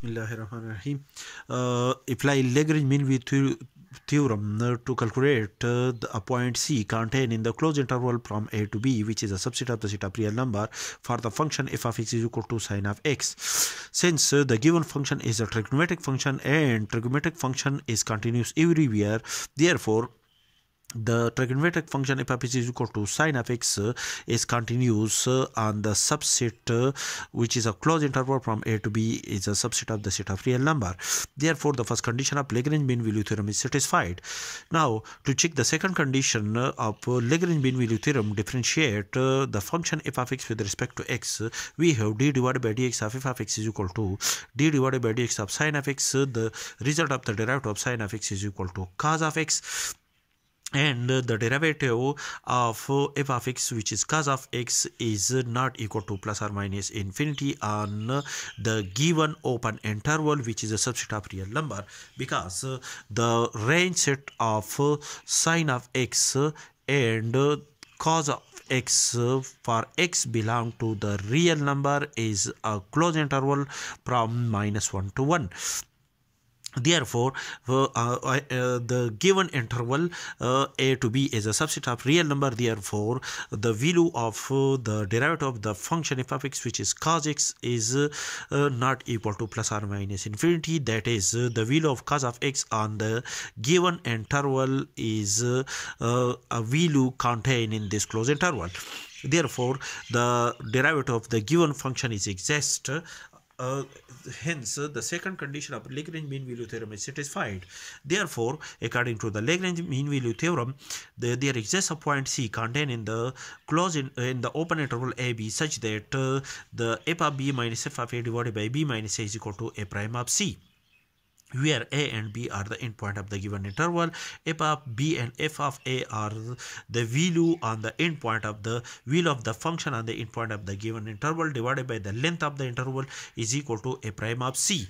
Bismillahirrahmanirrahim. Uh, apply Lagrange mean with theorem uh, to calculate uh, the, a point C contained in the closed interval from A to B, which is a subset of the set of real number for the function f of x is equal to sine of x. Since uh, the given function is a trigonometric function and trigonometric function is continuous everywhere, therefore the trigonometric function f of x is equal to sine of x uh, is continuous on uh, the subset uh, which is a closed interval from a to b is a subset of the set of real number therefore the first condition of lagrange mean value theorem is satisfied now to check the second condition of lagrange mean value theorem differentiate the function f of x with respect to x we have d divided by dx of f of x is equal to d divided by dx of sine of x the result of the derivative of sine of x is equal to cos of x and the derivative of f of x which is cos of x is not equal to plus or minus infinity on the given open interval which is a subset of real number because the range set of sine of x and cos of x for x belong to the real number is a closed interval from minus 1 to 1 Therefore, uh, uh, the given interval uh, a to b is a subset of real number. Therefore, the value of uh, the derivative of the function f of x, which is cos x, is uh, not equal to plus or minus infinity. That is, uh, the value of cos of x on the given interval is a value contained in this closed interval therefore the derivative of the given function is exist uh, hence, uh, the second condition of Lagrange mean value theorem is satisfied. Therefore, according to the Lagrange mean value theorem, the, there exists a point C contained in the closed in, uh, in the open interval AB such that uh, the f of B minus f of A divided by B minus A is equal to A prime of C where a and b are the endpoint of the given interval f of b and f of a are the value on the endpoint of the value of the function on the endpoint of the given interval divided by the length of the interval is equal to a prime of c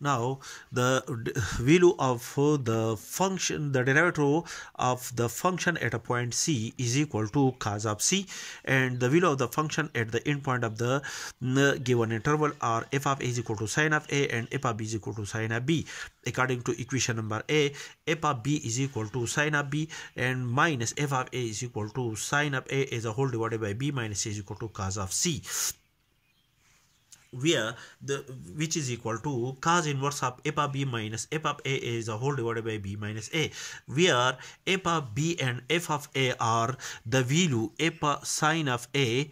now the value of the function the derivative of the function at a point c is equal to cos of c and the value of the function at the endpoint of the given interval are f of a is equal to sine of a and f of b is equal to sine of b according to equation number a f of b is equal to sine of b and minus f of a is equal to sine of a as a whole divided by b minus a is equal to cos of c where the which is equal to cos inverse of f of b minus f of a is a whole divided by b minus a where f of b and f of a are the value f of sine of a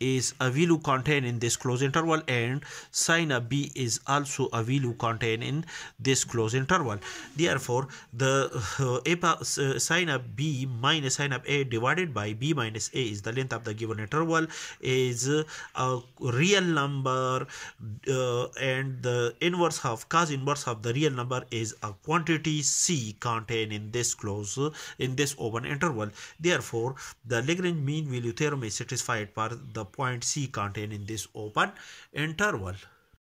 is a value contained in this closed interval and sine of b is also a value contained in this closed interval therefore the uh, a, uh, sine of b minus sine of a divided by b minus a is the length of the given interval is uh, a real number uh, and the inverse of cos inverse of the real number is a quantity c contained in this closed uh, in this open interval therefore the lagrange mean value theorem is satisfied for the point C contained in this open interval.